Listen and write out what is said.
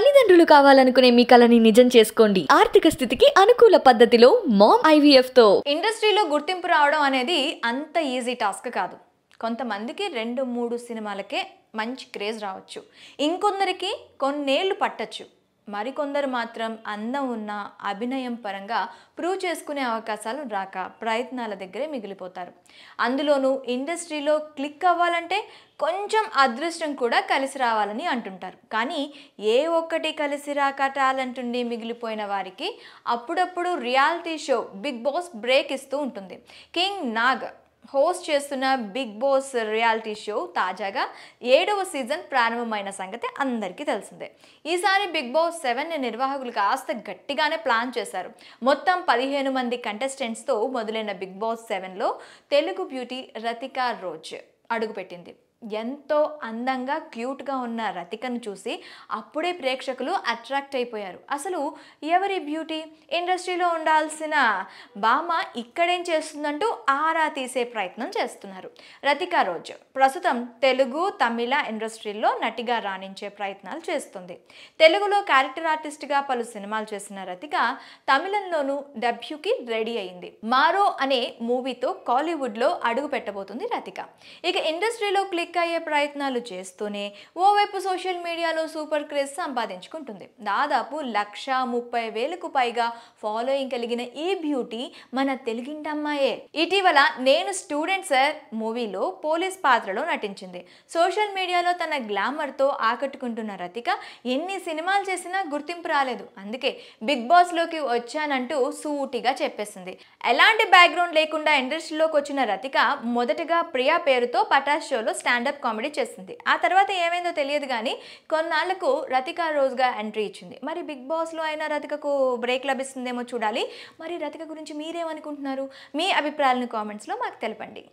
తల్లిదండ్రులు కావాలనుకునే మీ కలని నిజం చేసుకోండి ఆర్థిక స్థితికి అనుకూల పద్ధతిలో మామ్ ఐవీఎఫ్ తో ఇండస్ట్రీలో గుర్తింపు రావడం అనేది అంత ఈజీ టాస్క్ కాదు కొంతమందికి రెండు మూడు సినిమాలకే మంచి క్రేజ్ రావచ్చు ఇంకొందరికి కొన్నేళ్లు పట్టచ్చు మరికొందరు మాత్రం అందం ఉన్న అభినయం పరంగా ప్రూవ్ చేసుకునే అవకాశాలు రాక ప్రయత్నాల దగ్గరే మిగిలిపోతారు అందులోనూ ఇండస్ట్రీలో క్లిక్ అవ్వాలంటే కొంచెం అదృష్టం కూడా కలిసి రావాలని అంటుంటారు కానీ ఏ ఒక్కటి కలిసి రాక టాలెంట్ ఉండి మిగిలిపోయిన వారికి అప్పుడప్పుడు reality show Bigg Boss break ఇస్తూ ఉంటుంది కింగ్ నాగ్ హోస్ట్ చేస్తున్న బిగ్ బాస్ రియాలిటీ షో తాజాగా ఏడవ సీజన్ ప్రారంభమైన సంగతి అందరికీ తెలిసిందే ఈసారి బిగ్ బాస్ సెవెన్ నిర్వాహకులు కాస్త గట్టిగానే ప్లాన్ చేశారు మొత్తం పదిహేను మంది కంటెస్టెంట్స్తో మొదలైన బిగ్ బాస్ సెవెన్లో తెలుగు బ్యూటీ రతికా రోజ్ అడుగుపెట్టింది ఎంతో అందంగా క్యూట్గా ఉన్న రతికను చూసి అప్పుడే ప్రేక్షకులు అట్రాక్ట్ అయిపోయారు అసలు ఎవరి బ్యూటీ ఇండస్ట్రీలో ఉండాల్సిన భామ ఇక్కడేం చేస్తుందంటూ ఆరా తీసే ప్రయత్నం చేస్తున్నారు రతిక రోజు ప్రస్తుతం తెలుగు తమిళ ఇండస్ట్రీల్లో నటిగా రాణించే ప్రయత్నాలు చేస్తుంది తెలుగులో క్యారెక్టర్ ఆర్టిస్ట్గా పలు సినిమాలు చేసిన రతిక తమిళంలోనూ డబ్యూకి రెడీ అయింది మారో అనే మూవీతో కాలీవుడ్లో అడుగు పెట్టబోతుంది రతిక ఇక ఇండస్ట్రీలో క్లిక్ క్లిక్ అయ్యే ప్రయత్నాలు చేస్తూనే ఓవైపు సోషల్ మీడియాలో సూపర్ క్రేజ్ సంపాదించుకుంటుంది దాదాపు లక్ష ముప్పై వేలకు పైగా ఫాలోయింగ్ కలిగిన ఈ బ్యూటీ మన తెలుగింటమ్మాయే ఇటీవల నేను స్టూడెంట్ సార్ మూవీలో పోలీస్ పాత్రలో నటించింది సోషల్ మీడియాలో తన గ్లామర్తో ఆకట్టుకుంటున్న రతిక ఎన్ని సినిమాలు చేసినా గుర్తింపు రాలేదు అందుకే బిగ్ బాస్లోకి వచ్చానంటూ సూటిగా చెప్పేసింది ఎలాంటి బ్యాక్గ్రౌండ్ లేకుండా ఇండస్ట్రీలోకి వచ్చిన రతిక మొదటగా ప్రియా పేరుతో పటాష్ షోలో స్టాండ్ స్టాండప్ కామెడీ చేసింది ఆ తర్వాత ఏమైందో తెలియదు కానీ కొన్నాళ్లకు రతిక రోజుగా ఎంట్రీ ఇచ్చింది మరి బిగ్ బాస్లో అయినా రతికకు బ్రేక్ లభిస్తుందేమో చూడాలి మరి రతిక గురించి మీరేమనుకుంటున్నారు మీ అభిప్రాయాలను కామెంట్స్లో మాకు తెలపండి